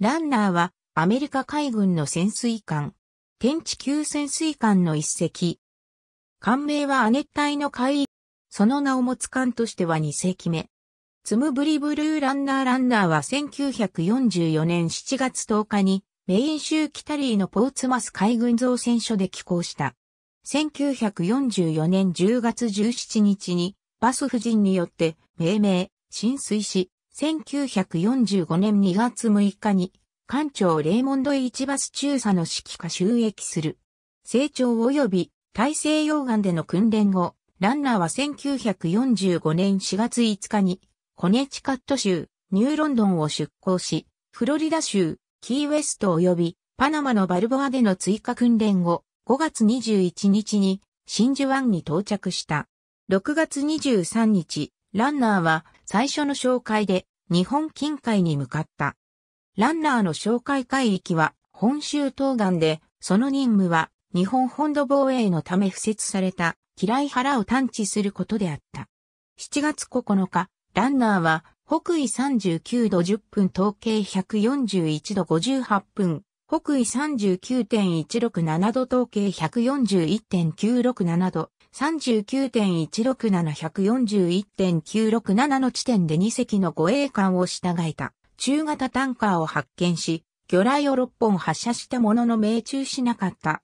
ランナーはアメリカ海軍の潜水艦、天地級潜水艦の一隻。艦名は亜熱帯の海域、その名を持つ艦としては2隻目。ツムブリブルーランナーランナーは1944年7月10日にメイン州キタリーのポーツマス海軍造船所で寄港した。1944年10月17日にバス夫人によって命名、浸水し、1945年2月6日に、艦長レーモンド・イチバス中佐の指揮下収益する。成長及び大西洋岸での訓練後、ランナーは1945年4月5日に、コネチカット州、ニューロンドンを出港し、フロリダ州、キーウェスト及び、パナマのバルボアでの追加訓練後、5月21日に、真珠湾に到着した。6月23日、ランナーは最初の紹介で日本近海に向かった。ランナーの紹介海域は本州東岸で、その任務は日本本土防衛のため敷設された嫌い腹を探知することであった。7月9日、ランナーは北緯39度10分統計141度58分、北緯39.167度統計141.967度、3 9 1 6 7 4 1 9 6 7の地点で2隻の護衛艦を従えた中型タンカーを発見し、魚雷を6本発射したものの命中しなかった。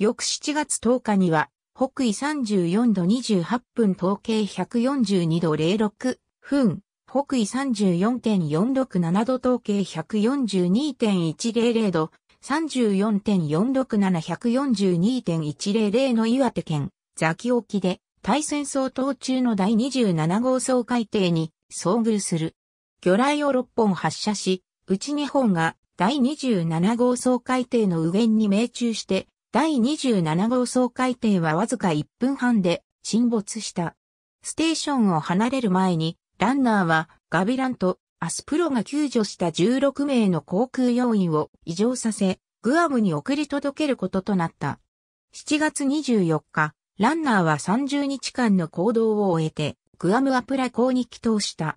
翌7月10日には、北緯34度28分統計142度06分、北緯34.467度統計142.100度、3 4 4 6 7 1 4 2 1 0 0の岩手県ザキ沖で、対戦相当中の第27号総海底に遭遇する。魚雷を6本発射し、うち2本が第27号総海底の右舷に命中して、第27号総海底はわずか1分半で沈没した。ステーションを離れる前に、ランナーはガビランとアスプロが救助した16名の航空要員を異常させ、グアムに送り届けることとなった。7月24日、ランナーは30日間の行動を終えて、グアムアプラ港に帰投した。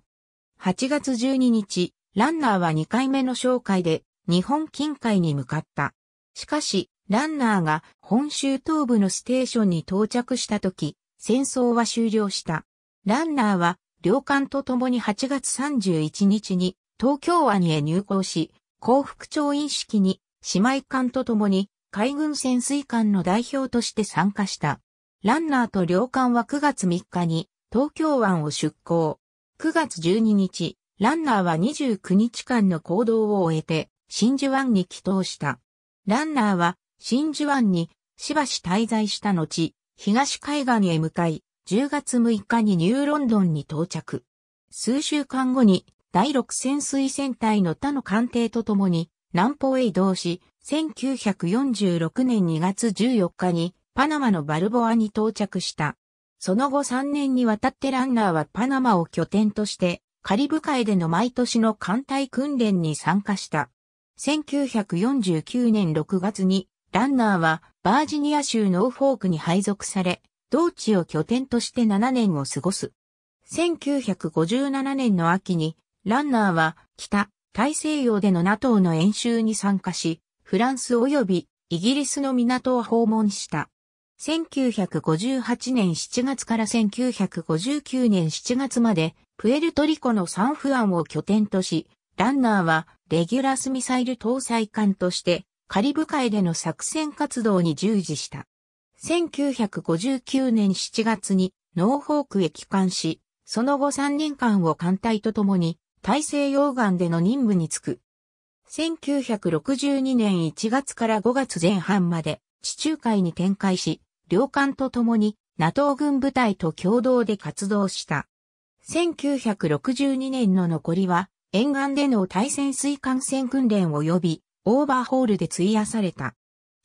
8月12日、ランナーは2回目の紹介で、日本近海に向かった。しかし、ランナーが本州東部のステーションに到着した時、戦争は終了した。ランナーは、領艦と共に8月31日に東京湾へ入港し、幸福調印式に姉妹艦と共に海軍潜水艦の代表として参加した。ランナーと両艦は9月3日に東京湾を出港。9月12日、ランナーは29日間の行動を終えて真珠湾に帰島した。ランナーは真珠湾にしばし滞在した後、東海岸へ向かい、10月6日にニューロンドンに到着。数週間後に第6潜水船隊の他の艦艇とともに南方へ移動し、1946年2月14日にパナマのバルボアに到着した。その後3年にわたってランナーはパナマを拠点として、カリブ海での毎年の艦隊訓練に参加した。1949年6月に、ランナーはバージニア州ノーフォークに配属され、同地を拠点として7年を過ごす。1957年の秋に、ランナーは北大西洋での NATO の演習に参加し、フランス及びイギリスの港を訪問した。1958年7月から1959年7月まで、プエルトリコのサンフアンを拠点とし、ランナーはレギュラスミサイル搭載艦としてカリブ海での作戦活動に従事した。1959年7月にノーホークへ帰還し、その後3年間を艦隊とともに大西洋岸での任務に就く。1962年1月から5月前半まで地中海に展開し、両艦と共に NATO 軍部隊と共同で活動した。1962年の残りは、沿岸での対潜水艦船訓練及び、オーバーホールで費やされた。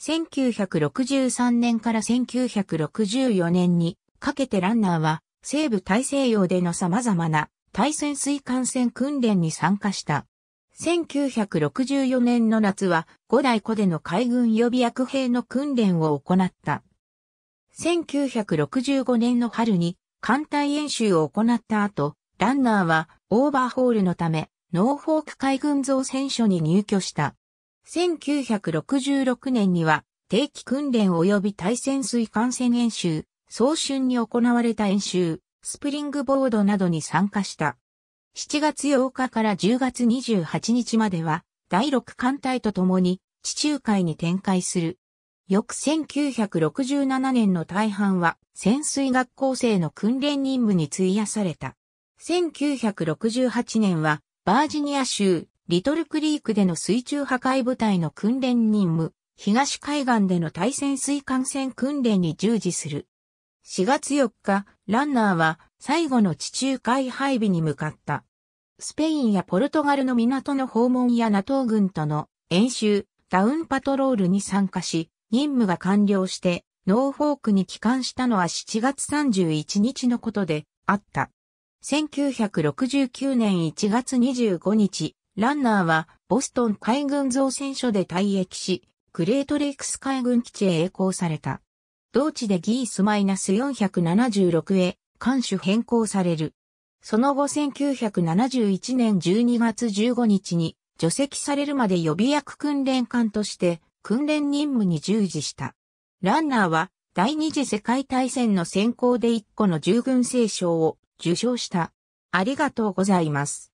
1963年から1964年にかけてランナーは西部大西洋での様々な対潜水艦船訓練に参加した。1964年の夏は五大湖での海軍予備役兵の訓練を行った。1965年の春に艦隊演習を行った後、ランナーはオーバーホールのため、ノーフォーク海軍造船所に入居した。1966年には定期訓練及び対潜水艦船演習、早春に行われた演習、スプリングボードなどに参加した。7月8日から10月28日までは、第6艦隊と共に地中海に展開する翌1967年の大半は潜水学校生の訓練任務に費やされた。1968年はバージニア州リトルクリークでの水中破壊部隊の訓練任務、東海岸での対潜水艦船訓練に従事する。4月4日、ランナーは最後の地中海配備に向かった。スペインやポルトガルの港の訪問や NATO 軍との演習、ダウンパトロールに参加し、任務が完了して、ノーフォークに帰還したのは7月31日のことであった。1969年1月25日、ランナーはボストン海軍造船所で退役し、グレートレイクス海軍基地へ栄光された。同地でギースマイナス -476 へ艦首変更される。その後1971年12月15日に除籍されるまで予備役訓練艦として訓練任務に従事した。ランナーは第二次世界大戦の選考で1個の従軍聖賞を受賞した。ありがとうございます。